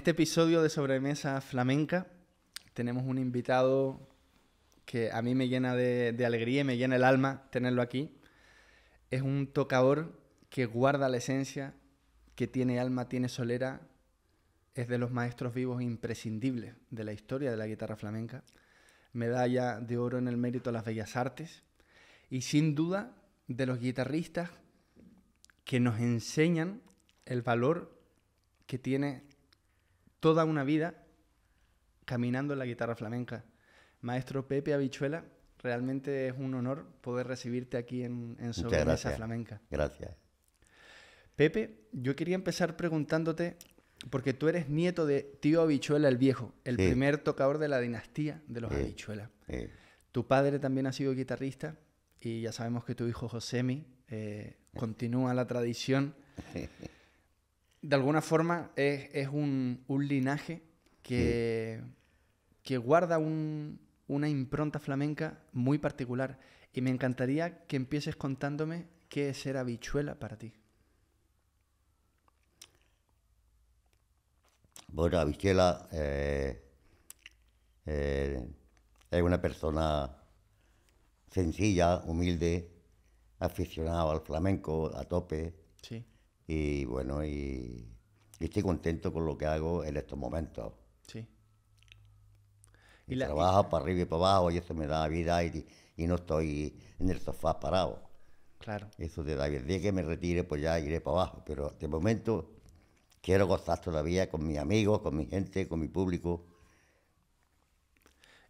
este episodio de Sobremesa Flamenca tenemos un invitado que a mí me llena de, alegría y me llena el alma tenerlo aquí. Es un tocador que guarda la esencia, que tiene alma, tiene solera. Es de los maestros vivos imprescindibles de la historia de la guitarra flamenca. Medalla de oro en el mérito a las bellas artes. Y sin duda de los guitarristas que nos enseñan el valor que tiene toda una vida caminando en la guitarra flamenca. Maestro Pepe Habichuela, realmente es un honor poder recibirte aquí en, en Flamenca. Gracias. Pepe, yo quería empezar preguntándote, porque tú eres nieto de tío Habichuela el Viejo, el primer tocador de la dinastía de los habichuelas Tu padre también ha sido guitarrista y ya sabemos que tu hijo Josemi eh, continúa la tradición de alguna forma es, un, linaje que, guarda una impronta flamenca muy particular. Y me encantaría que empieces contándome qué es ser habichuela para ti. Bueno, habichuela eh, eh, es una persona sencilla, humilde, aficionada al flamenco a tope. Sí. Y bueno, y, estoy contento con lo que hago en estos momentos. Sí. Y, trabajo para arriba y para abajo y eso me da vida y, no estoy en el sofá parado. Claro. Eso de David que me retire, pues ya iré para abajo. Pero de momento quiero gozar todavía con mis amigos, con mi gente, con mi público.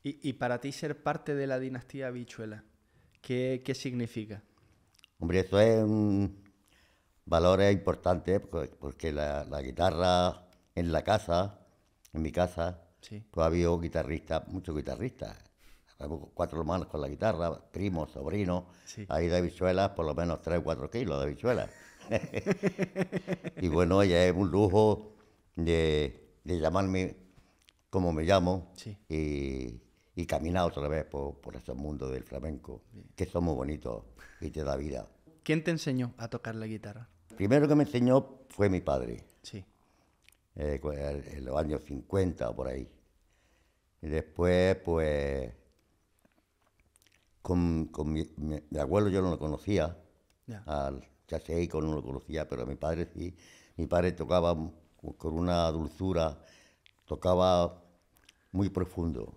Y, para ti ser parte de la dinastía Bichuela, ¿qué, ¿qué, significa? Hombre, eso es un, valores importantes, pues, porque la, guitarra en la casa, en mi casa, sí. pues había guitarristas, muchos guitarristas. Cuatro hermanos con la guitarra, primos, sobrinos. Ahí de bichuelas, por lo menos tres o cuatro kilos de bichuelas. y bueno, ya es un lujo de, llamarme como me llamo y, caminar otra vez por, por ese mundo del flamenco, que son muy bonitos y te da vida. ¿Quién te enseñó a tocar la guitarra? primero que me enseñó fue mi padre. Sí. Eh, eh, en los años 50 o por ahí. Y después, pues, con, mi, abuelo yo no lo conocía. Al Chaseico no lo conocía, pero a mi padre sí. Mi padre tocaba con una dulzura, tocaba muy profundo.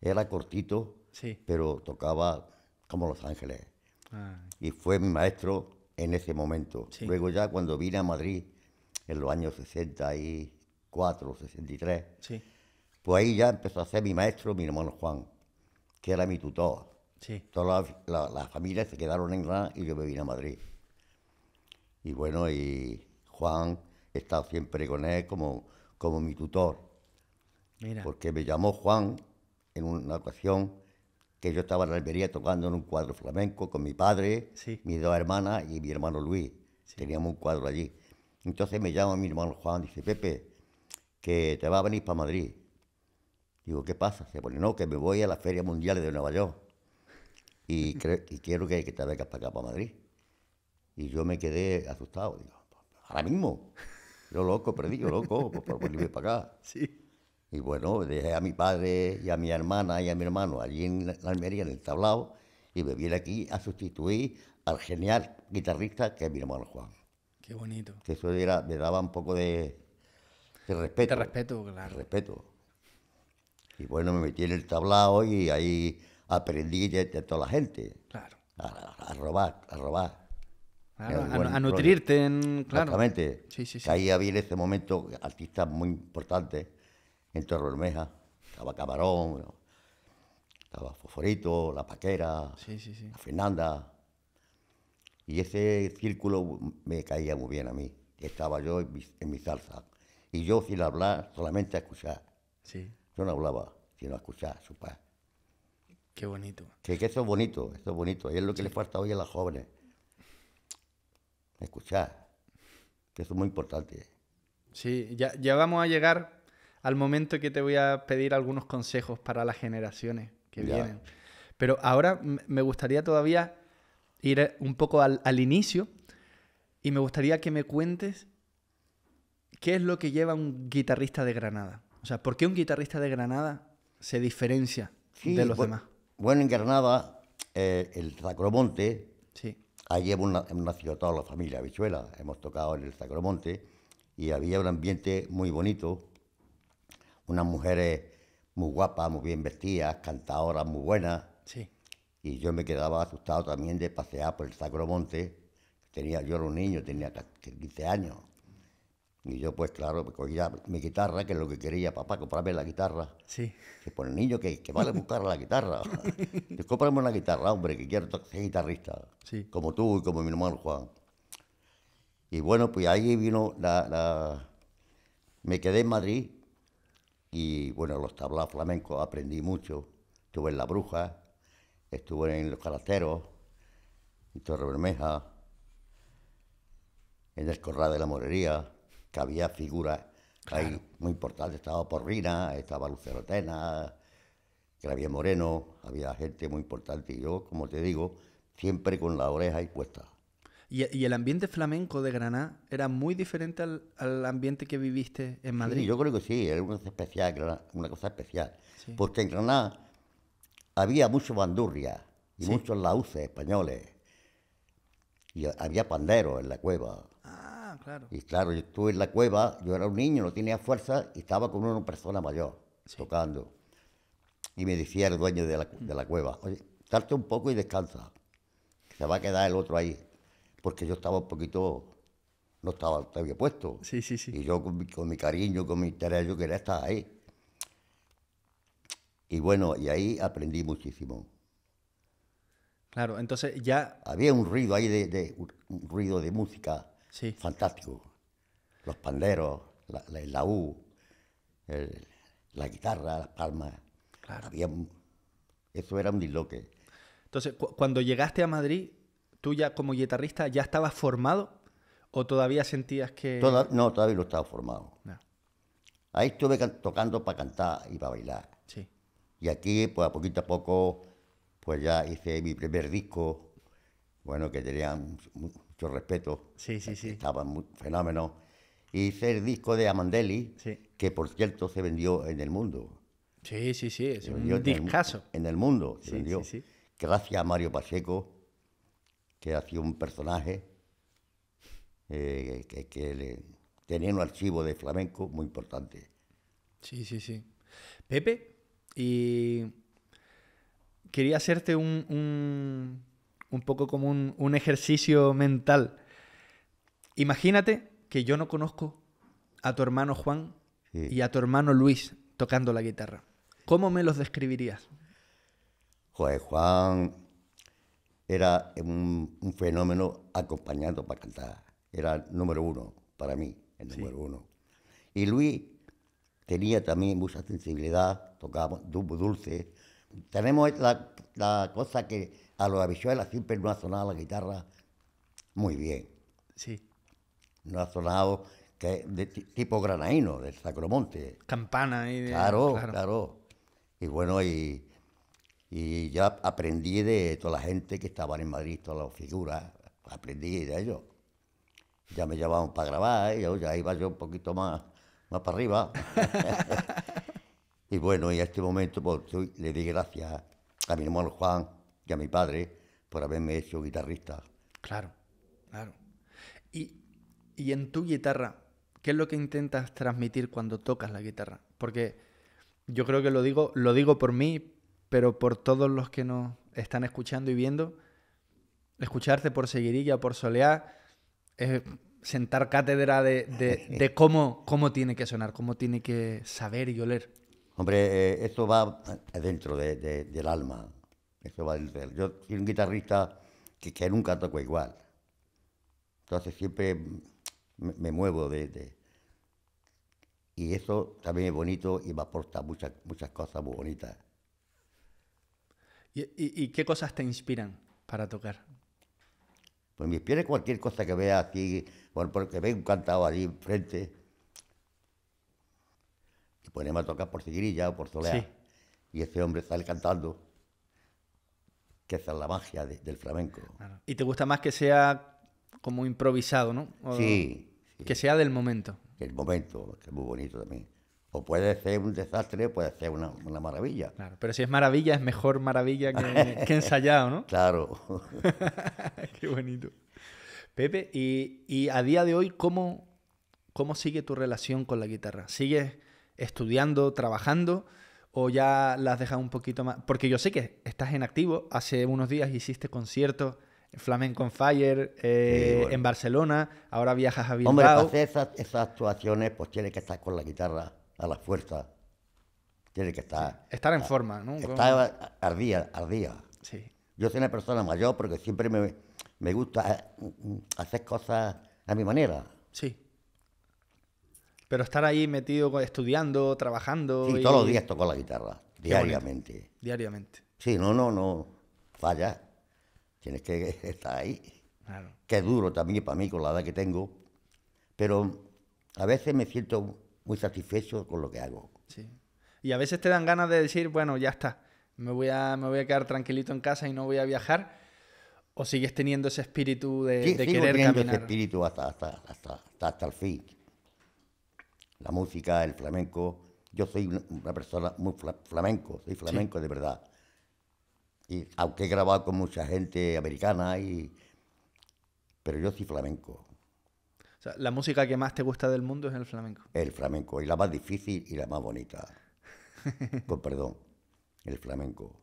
Era cortito, sí. pero tocaba como Los Ángeles. Ah. Y fue mi maestro en ese momento. Luego ya cuando vine a Madrid, en los años 64, 63, pues ahí ya empezó a ser mi maestro, mi hermano Juan, que era mi tutor. Todas las, familias se quedaron en Granada y yo me vine a Madrid. Y bueno, y Juan está siempre con él como, como mi tutor. Porque me llamó Juan en una ocasión yo estaba en la albería tocando en un cuadro flamenco con mi padre, mis dos hermanas y mi hermano Luis. Teníamos un cuadro allí. Entonces me llama mi hermano Juan, y dice, Pepe, que te va a venir para Madrid. Digo, ¿qué pasa? Se pone, no, que me voy a la Feria Mundial de Nueva York. Y, y quiero que, que, te vengas para acá, para Madrid. Y yo me quedé asustado. Digo, ahora mismo. Yo loco, yo loco, por, por para acá. Sí. Y bueno, dejé a mi padre y a mi hermana y a mi hermano allí en la Almería, en el tablao, y me vine aquí a sustituir al genial guitarrista que es mi hermano Juan. Qué bonito. Que eso me daba un poco de, respeto. De respeto, claro. De respeto. Y bueno, me metí en el tablao y ahí aprendí de, toda la gente. Claro. A, robar, a robar. a, nutrirte, en, claro. Exactamente. Sí, sí, sí. Que ahí había en ese momento artistas muy importantes en Torre Bermeja, estaba Camarón, estaba Fosforito, La Paquera, Fernanda. Y ese círculo me caía muy bien a mí. Estaba yo en mi, salsa. Y yo sin hablar, solamente a escuchar. Yo no hablaba, sino a escuchar su paz. Qué bonito. Que, eso es bonito, eso es bonito. Y es lo que le falta hoy a las jóvenes. Escuchar. Que eso es muy importante. Sí, ya, ya vamos a llegar al momento que te voy a pedir algunos consejos para las generaciones que vienen. Pero ahora me gustaría todavía ir eh, un poco al, inicio y me gustaría que me cuentes qué es lo que lleva un guitarrista de Granada. O sea, ¿por qué un guitarrista de Granada se diferencia de los demás? Bueno, en Granada, eh, el Sacromonte, sí. allí hemos, nacido toda la familia, Bichuela, hemos tocado en el Sacromonte y había un ambiente muy bonito unas mujeres muy guapas, muy bien vestidas, cantadoras muy buenas. Sí. Y yo me quedaba asustado también de pasear por el Sacro Monte. Tenía, yo era un niño, tenía 15 años. Y yo, pues claro, me cogía mi guitarra, que es lo que quería papá, comprarme la guitarra. Sí. Que por el niño que, vale buscar la guitarra. compramos una guitarra, hombre, que quiero ser guitarrista. Sí. Como tú y como mi hermano Juan. Y bueno, pues ahí vino la... Me quedé en Madrid y bueno, los tablados flamencos aprendí mucho. Estuve en La Bruja, estuve en Los Calateros, en Torre Bermeja, en el Corral de la Morería, que había figuras ahí muy importantes. Estaba Porrina, estaba Lucero Tena, había Moreno, había gente muy importante. Y yo, como te digo, siempre con la oreja y puesta. Y, el ambiente flamenco de Granada era muy diferente al, ambiente que viviste en Madrid. Sí, yo creo que sí, era una cosa especial, una cosa especial. Porque en Granada había mucho bandurria y muchos lauces españoles. Y había panderos en la cueva. Ah, claro. Y claro, yo estuve en la cueva, yo era un niño, no tenía fuerza y estaba con una persona mayor tocando. Y me decía el dueño de la, cueva, oye, un poco y descansa, se va a quedar el otro ahí porque yo estaba un poquito, no estaba todavía puesto. Sí, sí, sí. Y yo con mi, cariño, con mi interés, yo quería estar ahí. Y bueno, y ahí aprendí muchísimo. Claro, entonces ya... Había un ruido ahí de, un ruido de música fantástico. Los panderos, la, U... la guitarra, las palmas. Claro. Había, eso era un disloque. Entonces, cuando llegaste a Madrid, ¿Tú ya como guitarrista ya estabas formado o todavía sentías que...? no, todavía no estaba formado. Ahí estuve tocando para cantar y para bailar. Sí. Y aquí, pues a poquito a poco, pues ya hice mi primer disco, bueno, que tenían mucho respeto. Sí, sí, sí. Estaban un fenómenos. Hice el disco de Amandeli que por cierto se vendió en el mundo. Sí, sí, sí, se un En el mundo se gracias a Mario Pacheco, que hacía un personaje eh, que, tenía un archivo de flamenco muy importante. Sí, sí, sí. Pepe, y quería hacerte un, poco como un, ejercicio mental. Imagínate que yo no conozco a tu hermano Juan y a tu hermano Luis tocando la guitarra. ¿Cómo me los describirías? Juan era un, fenómeno acompañando para cantar. Era número uno para mí, el número uno. Y Luis tenía también mucha sensibilidad, tocaba dulce. Tenemos la, cosa que a los habichuelas siempre no ha sonado la guitarra muy bien. Sí. No ha sonado que de tipo granaíno, del Sacromonte. Campana. Y de, claro, claro, Y bueno, y y ya aprendí de toda la gente que estaban en Madrid, todas las figuras, pues aprendí de ellos. Ya me llamaban para grabar, y yo, ya iba yo un poquito más, más para arriba. y bueno, y a este momento pues, le di gracias a mi hermano Juan y a mi padre por haberme hecho guitarrista. Claro, claro. Y, y en tu guitarra, ¿qué es lo que intentas transmitir cuando tocas la guitarra? Porque yo creo que lo digo, lo digo por mí, pero por todos los que nos están escuchando y viendo. Escucharte por Seguirilla, por Soleá, es sentar cátedra de, cómo, cómo tiene que sonar, cómo tiene que saber y oler. Hombre, eh, eso va dentro del alma. eso va dentro Yo soy un guitarrista que, nunca toco igual. Entonces siempre me, muevo de, Y eso también es bonito y me aporta muchas, muchas cosas muy bonitas. ¿Y, qué cosas te inspiran para tocar? Pues me inspira cualquier cosa que vea aquí, porque veo un cantado ahí enfrente. Y ponemos a tocar por cigarrilla o por Soleá. Y ese hombre sale cantando. Que es la magia del flamenco. Y te gusta más que sea como improvisado, ¿no? sí, Que sea del momento. El momento, que es muy bonito también puede ser un desastre, puede ser una, maravilla. Claro, pero si es maravilla, es mejor maravilla que, ensayado, ¿no? Claro. Qué bonito. Pepe, y, a día de hoy, ¿cómo, ¿cómo sigue tu relación con la guitarra? ¿Sigues estudiando, trabajando? ¿O ya la has dejado un poquito más? Porque yo sé que estás en activo. Hace unos días hiciste conciertos Flamenco on Fire eh, en Barcelona, ahora viajas a Bilbao. Hombre, para hacer esas, actuaciones pues tienes que estar con la guitarra a la fuerza Tiene que estar. estar en forma, ¿no? Estar al día, al día. Sí. Yo soy una persona mayor porque siempre me, gusta eh, mm, mm, hacer cosas a mi manera. Sí. Pero estar ahí metido estudiando, trabajando. Sí, y... todos los días toco la guitarra, diariamente. Diariamente. Sí, no, no, no. Falla. Tienes que estar ahí. Claro. Que es duro también para mí con la edad que tengo. Pero a veces me siento muy satisfecho con lo que hago. Y a veces te dan ganas de decir, bueno, ya está, me voy a, me voy a quedar tranquilito en casa y no voy a viajar. ¿O sigues teniendo ese espíritu de, querer de sigo teniendo ese espíritu hasta, hasta, el fin. La música, el flamenco. Yo soy una persona muy flamenco, soy flamenco de verdad. Y aunque he grabado con mucha gente americana, y, pero yo soy flamenco la música que más te gusta del mundo es el flamenco. El flamenco, y la más difícil y la más bonita. Con pues, perdón, el flamenco.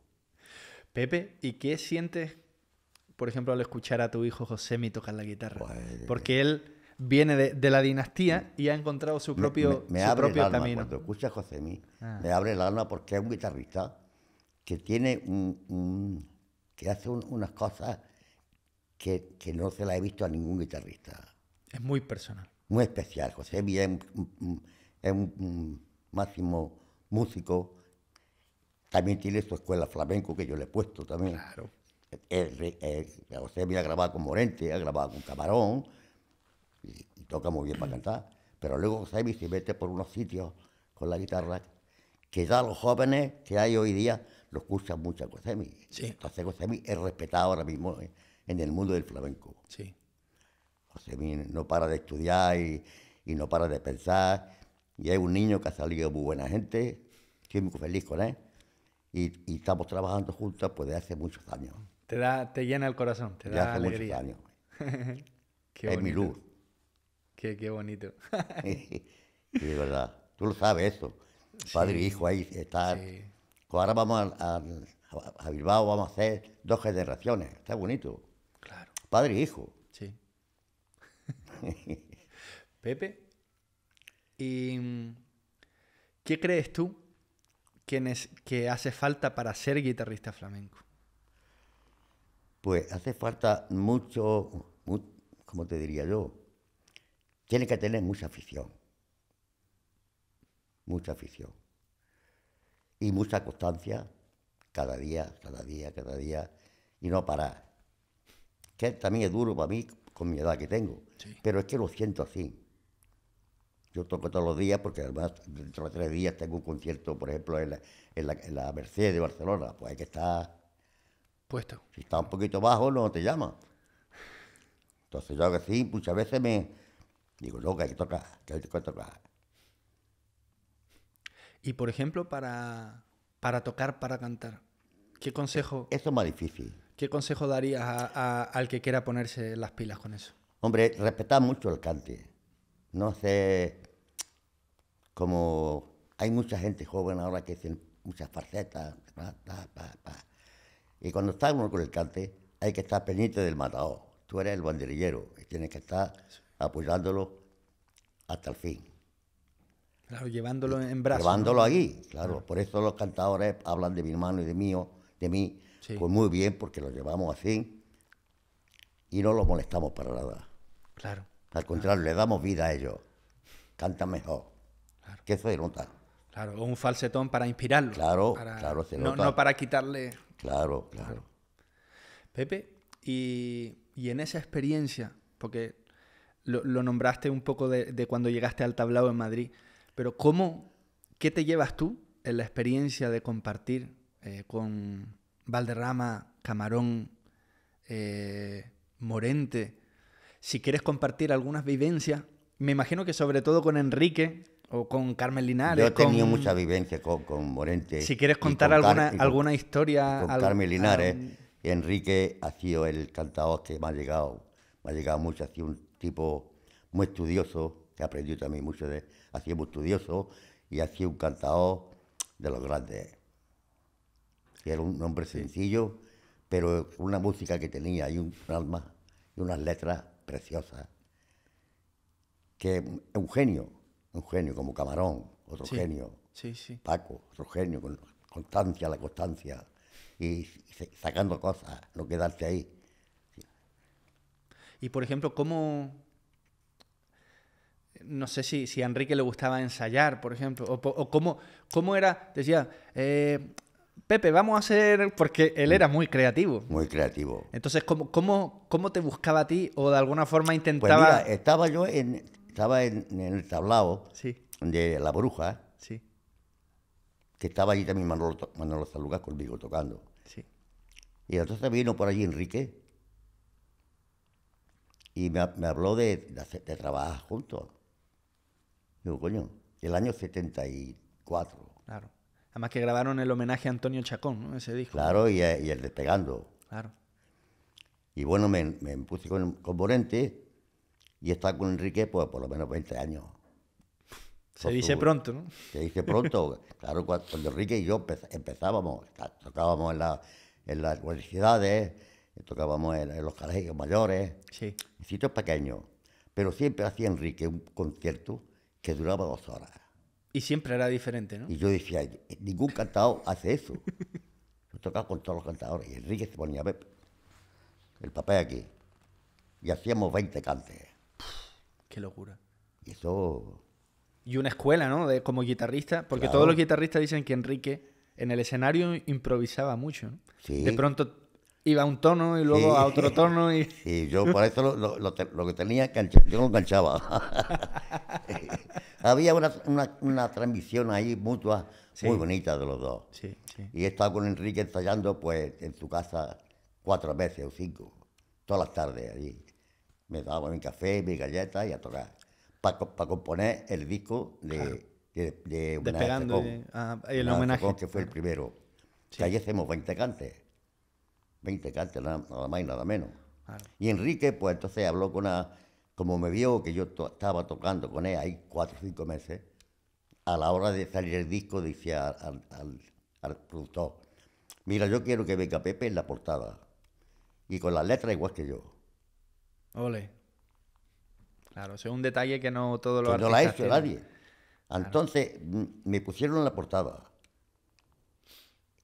Pepe, ¿y qué sientes, por ejemplo, al escuchar a tu hijo Josemi tocar la guitarra? Pues, porque eh, él viene de, la dinastía y ha encontrado su propio, me abre el alma camino. Cuando escucha a Josemi, ah. me abre el alma porque es un guitarrista que tiene un, que hace unas cosas que, que no se las he visto a ningún guitarrista. Es muy personal. Muy especial. José Villa es un, máximo músico. También tiene su escuela flamenco que yo le he puesto también. Claro. José ha grabado con Morente, ha grabado con Camarón y, toca muy bien para cantar. Pero luego José se mete por unos sitios con la guitarra que ya los jóvenes que hay hoy día lo escuchan mucho a Sí. Entonces Josemi es respetado ahora mismo en el mundo del flamenco. Sí no para de estudiar y, no para de pensar. Y hay un niño que ha salido muy buena gente, estoy muy feliz con él. Y, estamos trabajando juntos pues, desde hace muchos años. Te, da, te llena el corazón, te desde hace muchos años. es mi luz. Qué, qué bonito. de verdad. Tú lo sabes eso. Padre y e hijo ahí está. Pues ahora vamos a, a, Bilbao, vamos a hacer dos generaciones. Está bonito. Claro. Padre y e hijo. Pepe, ¿y qué crees tú que, que hace falta para ser guitarrista flamenco? Pues hace falta mucho, mucho como te diría yo, tiene que tener mucha afición. Mucha afición. Y mucha constancia cada día, cada día, cada día, y no parar. Que también es duro para mí, con mi edad que tengo. Pero es que lo siento así. Yo toco todos los días porque además dentro de tres días tengo un concierto, por ejemplo, en la, en Mercedes de Barcelona. Pues hay que estar... Puesto. Si está un poquito bajo, no te llama. Entonces yo que sí, muchas veces me... Digo, no, que hay que tocar, que hay que tocar. Y por ejemplo, para, para tocar, para cantar, ¿qué consejo? Eso es más difícil. ¿Qué consejo darías al que quiera ponerse las pilas con eso? Hombre, respetar mucho el cante. No sé, como hay mucha gente joven ahora que hacen muchas facetas, pa, pa, pa, y cuando está uno con el cante, hay que estar pendiente del matador. Tú eres el banderillero y tienes que estar apoyándolo hasta el fin. Claro, llevándolo en brazos. Llevándolo ahí, claro. Por eso los cantadores hablan de mi hermano y de mío, de mí, pues muy bien, porque lo llevamos así y no los molestamos para nada. Claro. Al ah. contrario, le damos vida a ellos. Cantan mejor. Claro. Que eso de nota. Claro, un falsetón para inspirarlo. Claro, claro, No, para quitarle. Claro, claro. Pepe, y, en esa experiencia, porque lo, nombraste un poco de, cuando llegaste al tablao en Madrid, pero ¿cómo, qué te llevas tú en la experiencia de compartir eh, con, Valderrama, Camarón, eh, Morente, si quieres compartir algunas vivencias, me imagino que sobre todo con Enrique o con Carmen Linares. Yo he tenido muchas mucha vivencia con, Morente. Si quieres contar alguna, alguna historia. Con Carmen Linares, Enrique ha sido el cantador que me ha llegado, me ha llegado mucho, ha sido un tipo muy estudioso, que aprendió también mucho de, ha sido muy estudioso y ha sido un cantador de los grandes. Era un hombre sencillo, pero una música que tenía y un alma y unas letras preciosas. Que un genio, un genio, como Camarón, otro genio, sí, sí. Paco, otro genio, con constancia, la constancia, y sacando cosas, no quedarse ahí. Y por ejemplo, ¿cómo, no sé si, si, a Enrique le gustaba ensayar, por ejemplo, o, cómo, cómo, era, decía, eh, Pepe, vamos a hacer. Porque él era muy creativo. Muy creativo. Entonces, ¿cómo, cómo, cómo te buscaba a ti? O de alguna forma pues intentaba. estaba yo en. Estaba en, el tablao de la bruja. Sí. Que estaba allí también Manolo, Manolo conmigo tocando. Sí. Y entonces vino por allí Enrique. Y me, habló de, trabajar juntos. Digo, coño, el año 74. Claro. Además que grabaron el homenaje a Antonio Chacón, ¿no? Ese disco. Claro, y, el Despegando. Claro. Y bueno, me, puse con, con componente y está con Enrique pues, por lo menos 20 años. Se dice pronto, ¿no? Se dice pronto. claro, cuando, Enrique y yo empezábamos, tocábamos en, las universidades, tocábamos en, los colegios mayores, sí. en sitios pequeños. Pero siempre hacía Enrique un concierto que duraba dos horas. Y siempre era diferente, ¿no? Y yo decía, ningún cantador hace eso. Yo tocaba con todos los cantadores. Y Enrique se ponía, el papel aquí. Y hacíamos 20 cantes. Qué locura. Y eso... Y una escuela, ¿no? De, como guitarrista. Porque todos los guitarristas dicen que Enrique en el escenario improvisaba mucho. ¿no? Sí. De pronto Iba a un tono y luego a otro tono. Y... y yo por eso lo, lo, lo, que tenía, yo lo enganchaba. Había una, una, una, transmisión ahí mutua muy bonita de los dos. y he estado con Enrique ensayando pues en su casa cuatro veces o cinco, todas las tardes allí. Me daba mi café, mi galleta y a tocar. Para componer el disco de, de, de, homenaje. Ah, el homenaje. que fue el primero. Que allí hacemos 20 cantes. 20 cartas, nada más y nada menos. Y Enrique, pues entonces habló con una, como me vio que yo estaba tocando con él ahí cuatro o cinco meses, a la hora de salir el disco decía al, productor, mira, yo quiero que venga Pepe en la portada y con las letras igual que yo. Ole. Claro, es un detalle que no todos lo No ha hecho nadie. Entonces me pusieron en la portada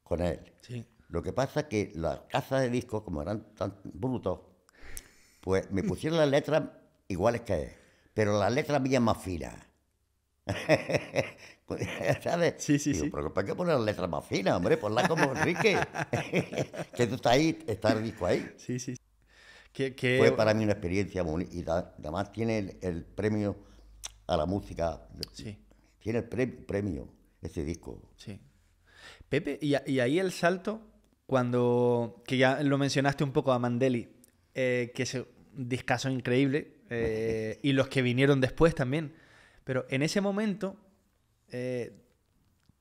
con él. Sí. Lo que pasa es que las casas de discos, como eran tan brutos, pues me pusieron las letras iguales que él, pero las letras mías más finas. Pues, ¿Sabes? Sí, sí, sí. Pero ¿para qué poner las letras más finas, hombre? Ponlas como Enrique. que tú estás ahí, está el disco ahí. Sí, sí. Fue para mí una experiencia bonita. Y además tiene el, premio a la música. Sí. Tiene el premio premio ese disco. Sí. Pepe, y ahí el salto cuando, que ya lo mencionaste un poco a Mandeli, eh, que es un discazo increíble, eh, y los que vinieron después también. Pero en ese momento, eh,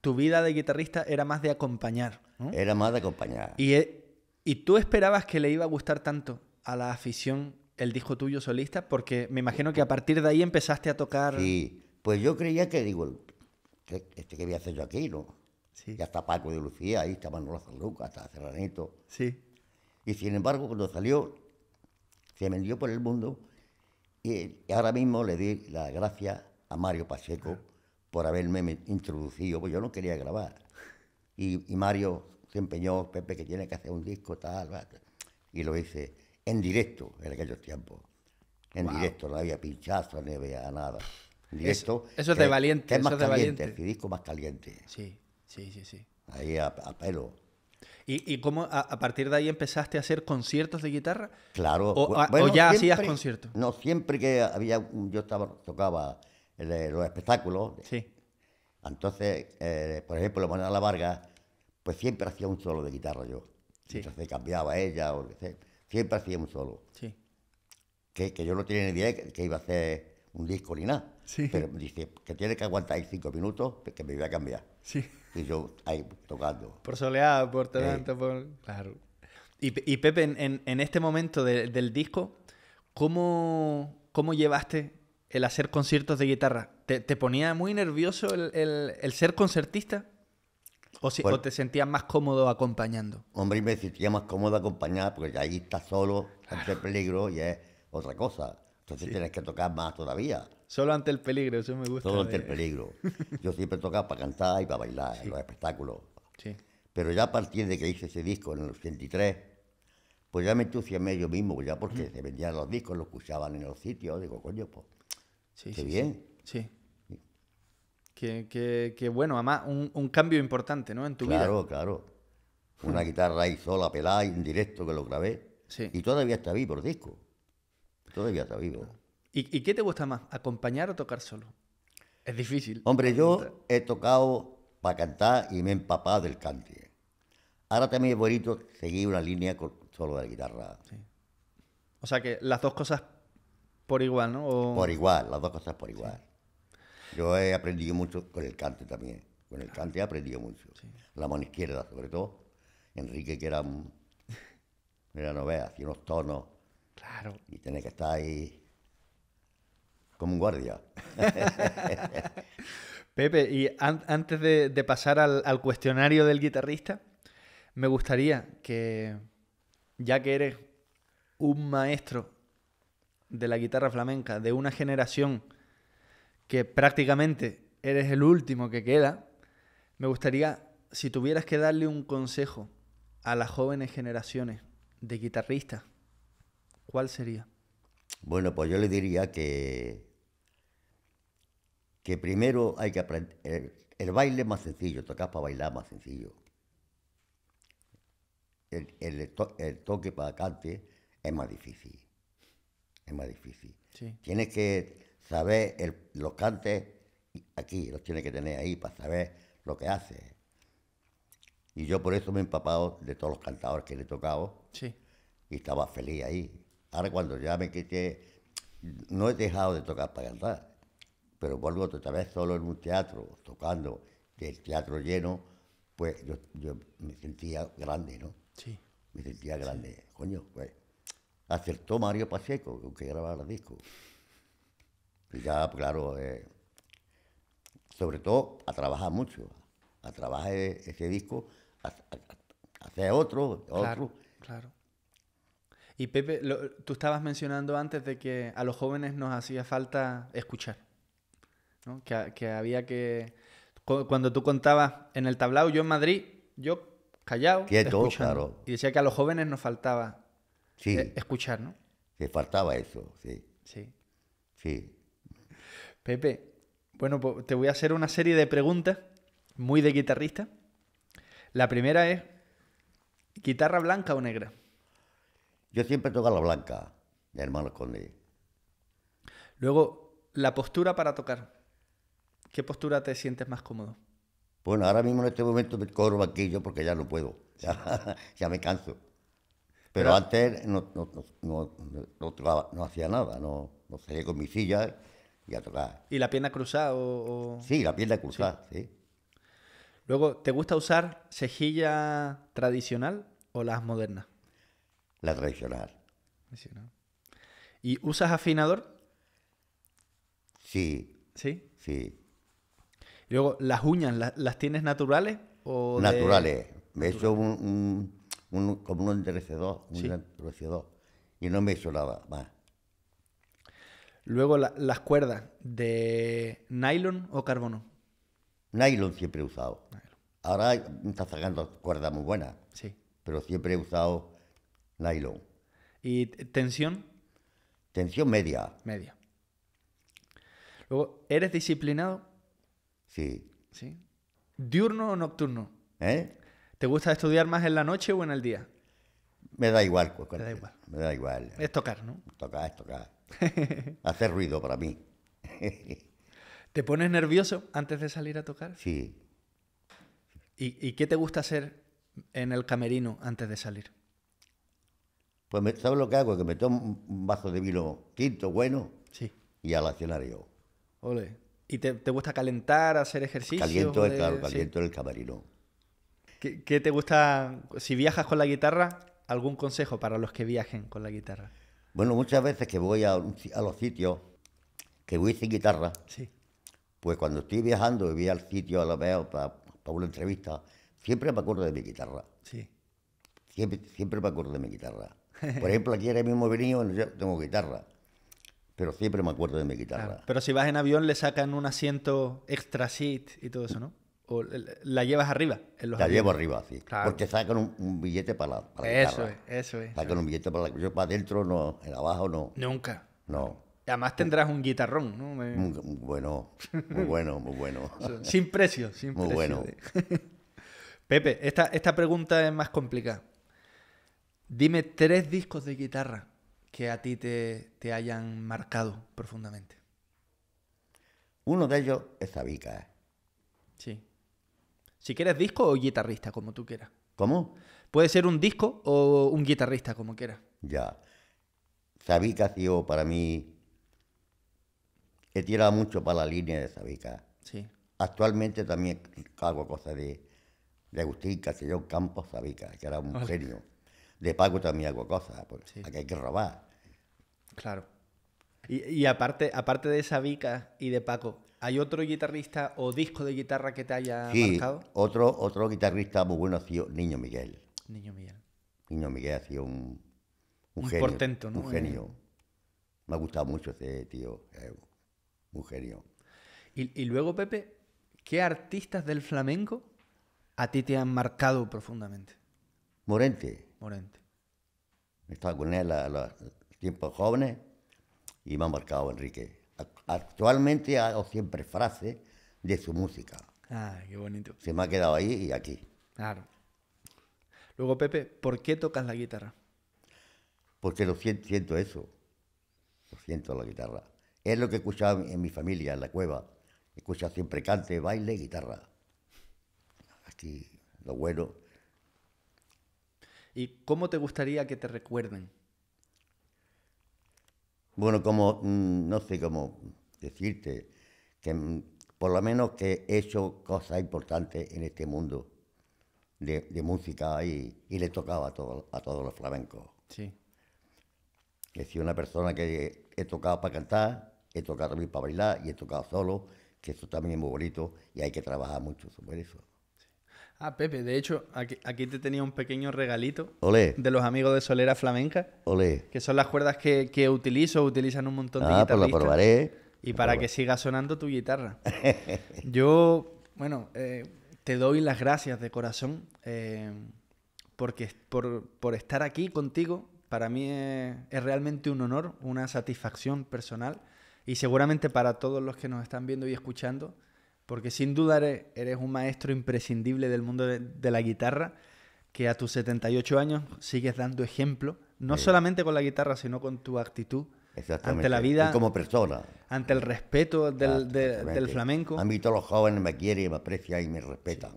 tu vida de guitarrista era más de acompañar. Era más de acompañar. Y, tú esperabas que le iba a gustar tanto a la afición el disco tuyo solista, porque me imagino que a partir de ahí empezaste a tocar. Sí, pues yo creía que digo, ¿qué, este, ¿qué voy a hacer yo aquí? No? Y hasta Paco de Lucía, ahí está Manolo hasta Serranito. Sí. Y sin embargo, cuando salió, se vendió por el mundo. Y, ahora mismo le di las gracias a Mario Pacheco por haberme introducido, porque yo no quería grabar. Y, Mario se empeñó, Pepe, que tiene que hacer un disco, tal, Y lo hice en directo en aquellos tiempos. En directo, no había pinchazo, no había nada. Eso, es de valiente. es más el disco más caliente. Sí. Sí, sí, sí. Ahí a, pelo. ¿Y, y cómo a, partir de ahí empezaste a hacer conciertos de guitarra? Claro. ¿O, ya hacías conciertos? No, siempre que había, yo estaba, tocaba eh, los espectáculos. Sí. Entonces, eh, por ejemplo, Manuela La Varga, pues siempre hacía un solo de guitarra yo. Sí. Entonces cambiaba ella, o, siempre hacía un solo. Sí. Que, que yo no tenía ni idea que, que iba a hacer un disco ni nada. Sí. Pero dice que tiene que aguantar ahí cinco minutos, que me iba a cambiar. Sí. Y yo ahí tocando. Por soleado, por talento, Claro. Y, y Pepe, en, en, este momento del disco, ¿cómo, ¿cómo llevaste el hacer conciertos de guitarra? ¿Te, ponía muy nervioso el, el, el ser concertista? O, si, ¿O, te sentías más cómodo acompañando? Hombre, me sentía más cómodo acompañar porque ahí estás solo, claro. ante peligro y es otra cosa. Entonces tienes que tocar más todavía. Solo ante el peligro, eso me gusta. Solo ante el eh. peligro. Yo siempre tocaba para cantar y para bailar en los espectáculos. Sí. Pero ya a partir de que hice ese disco en el 83, pues ya me entusiasmé yo mismo, ya porque se vendían los discos, los escuchaban en los sitios. Digo, coño, pues. qué bien. Sí. Que, que, bueno, además, un, cambio importante, ¿no? En tu vida. Claro, claro. Una guitarra ahí sola, pelada, en directo que lo grabé. Sí. Y todavía está vivo el disco. Todavía está vivo. ¿Y, qué te gusta más, acompañar o tocar solo? Es difícil. Hombre, yo he tocado para cantar y me he empapado del cante. Ahora también es bonito seguir una línea con solo de guitarra. Sí. O sea que las dos cosas por igual, ¿no? Por igual, las dos cosas por igual. Yo he aprendido mucho con el cante también. Con el ah. cante he aprendido mucho. La mano izquierda, sobre todo. Enrique, que era, mira no veas, hacía unos tonos. Claro. Y tener que estar ahí como un guardia. Pepe, y antes de, pasar al, al, cuestionario del guitarrista, me gustaría que, ya que eres un maestro de la guitarra flamenca, de una generación que prácticamente eres el último que queda, me gustaría, si tuvieras que darle un consejo a las jóvenes generaciones de guitarristas, ¿cuál sería? Bueno, pues yo le diría que que primero hay que aprender. El, baile más sencillo, tocar para bailar más sencillo. El, toque para cante es más difícil. Es más difícil. Tienes que saber los cantes aquí, los tienes que tener ahí para saber lo que hace. Y yo por eso me he empapado de todos los cantadores que le he tocado. Y estaba feliz ahí. Ahora cuando ya me quité, no he dejado de tocar para cantar pero vuelvo otra vez solo en un teatro, tocando, el teatro lleno, pues yo, me sentía grande, ¿no? Sí. Me sentía grande. Coño, pues acertó Mario Pacheco, que grababa el disco. Y ya, pues, claro, eh, sobre todo a trabajar mucho, a trabajar e, ese disco, a, hacer otro, otro. Claro, claro. Y Pepe, tú estabas mencionando antes de que a los jóvenes nos hacía falta escuchar que, había que... Cuando tú contabas en el tablao, yo en Madrid, yo callado, y decía que a los jóvenes nos faltaba eh, escuchar, ¿no? Que faltaba eso, sí. Sí. Pepe, bueno, pues, te voy a hacer una serie de preguntas muy de guitarrista. La primera es, ¿guitarra blanca o negra? Yo siempre toco la blanca, mi hermano Conde. Luego, la postura para tocar. ¿Qué postura te sientes más cómodo? Bueno, ahora mismo en este momento me corro banquillo porque ya no puedo, ya, me canso. Pero, antes no, hacía nada, no, no salía con mi silla y a tocar. ¿Y la pierna cruzada? O, Sí, la pierna cruzada, sí. Luego, ¿te gusta usar cejilla tradicional o las modernas? La tradicional. ¿Y usas afinador? Sí. ¿Sí? Sí luego, ¿las uñas las, tienes naturales? O naturales. Me he hecho un, un, un, como un enderecedor, un Y no me he hecho nada más. Luego, las cuerdas, ¿de nylon o carbono? Nylon siempre he usado. Ahora está sacando cuerdas muy buenas. Sí. Pero siempre he usado nylon. ¿Y tensión? Tensión media. Media. Luego, ¿eres disciplinado? Sí. ¿Diurno o nocturno? ¿Eh? ¿Te gusta estudiar más en la noche o en el día? Me da igual. Pues, me da igual. Me da igual. Es tocar, ¿no? Tocar, es tocar. Hacer ruido para mí. ¿Te pones nervioso antes de salir a tocar? Sí. ¿Y, qué te gusta hacer en el camerino antes de salir? Pues, me, ¿sabes lo que hago? Que me tomo un vaso de vino quinto, bueno sí. y al accionario. Ole. ¿Y te, gusta calentar, hacer ejercicio? Caliento, caliento el camarino. ¿Qué, te gusta, si viajas con la guitarra, algún consejo para los que viajen con la guitarra? Bueno, muchas veces que voy a, los sitios, que voy sin guitarra, pues cuando estoy viajando y voy al sitio a la veo para una entrevista, siempre me acuerdo de mi guitarra. Sí. Siempre, me acuerdo de mi guitarra. Por ejemplo, aquí ahora mismo he venido, yo tengo guitarra pero siempre me acuerdo de mi guitarra. pero si vas en avión le sacan un asiento extra seat y todo eso, ¿no? O la llevas arriba. En los la llevo arriba, sí. Porque sacan un, billete para la, para eso Es, eso es. Sacan un billete para la Yo para adentro no, en abajo no. Nunca. No. Además tendrás un guitarrón, ¿no? bueno, muy bueno, muy bueno. sin precio, sin precio. Muy bueno. Pepe, esta, esta pregunta es más complicada. Dime tres discos de guitarra que a ti te, hayan marcado profundamente? Uno de ellos es Zabica. ¿eh? Sí. Si quieres disco o guitarrista, como tú quieras. ¿Cómo? Puede ser un disco o un guitarrista, como quieras. Ya. Zabica ha sido para mí. He tirado mucho para la línea de Zabica. Sí. Actualmente también hago cosas de, de Agustín Castellón Campos Zabica, que era un genio. De Paco también hago cosas, porque pues, hay que robar. Claro. Y, aparte, aparte de vica y de Paco, ¿hay otro guitarrista o disco de guitarra que te haya sí, Otro, otro guitarrista muy bueno ha sido Niño Miguel. Niño Miguel. Niño Miguel ha sido un, un, genio. Portento, Un eh. genio. Me ha gustado mucho ese tío. Eh, un genio. Y, luego, Pepe, ¿qué artistas del flamenco a ti te han marcado profundamente? Morente. Morente. Estaba con él la. la tiempos jóvenes y me ha marcado Enrique. Actualmente hago siempre frases de su música. Ah, qué bonito. Se me ha quedado ahí y aquí. Claro. Luego, Pepe, ¿por qué tocas la guitarra? Porque lo siento, siento eso. Lo siento la guitarra. Es lo que he escuchado en mi familia, en la cueva. He escuchado siempre cante, baile, guitarra. Aquí, lo bueno. ¿Y cómo te gustaría que te recuerden? Bueno, como, mm, no sé cómo decirte, que mm, por lo menos que he hecho cosas importantes en este mundo de, música y, y, le tocaba a, todo, a todos los flamencos. Sí. He sido una persona que he, he tocado para cantar, he tocado también para bailar y he tocado solo, que eso también es muy bonito y hay que trabajar mucho sobre eso. Ah, Pepe, de hecho, aquí, te tenía un pequeño regalito de los amigos de Solera Flamenca. Olé. Que son las cuerdas que, utilizo, utilizan un montón de ah, Pues probaré. Y para que siga sonando tu guitarra. Yo, bueno, eh, te doy las gracias de corazón eh, porque, por, estar aquí contigo. Para mí es realmente un honor, una satisfacción personal. Y seguramente para todos los que nos están viendo y escuchando porque sin duda eres, un maestro imprescindible del mundo de, la guitarra, que a tus 78 años sigues dando ejemplo, no solamente con la guitarra, sino con tu actitud ante la vida. como persona. Ante el respeto del, flamenco. A mí todos los jóvenes me quieren, me aprecian y me respetan.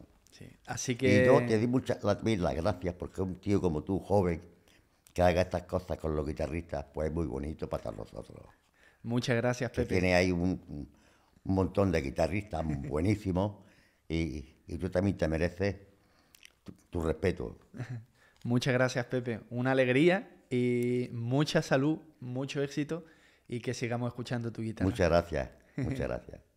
Así que... Y yo te di muchas las, gracias porque un tío como tú, joven, que haga estas cosas con los guitarristas, pues es muy bonito para nosotros. Muchas gracias, Pepe. Que tiene ahí un, un montón de guitarristas buenísimos y, y tú también te mereces tu respeto. Muchas gracias, Pepe. Una alegría y mucha salud, mucho éxito y que sigamos escuchando tu guitarra. Muchas gracias, muchas gracias.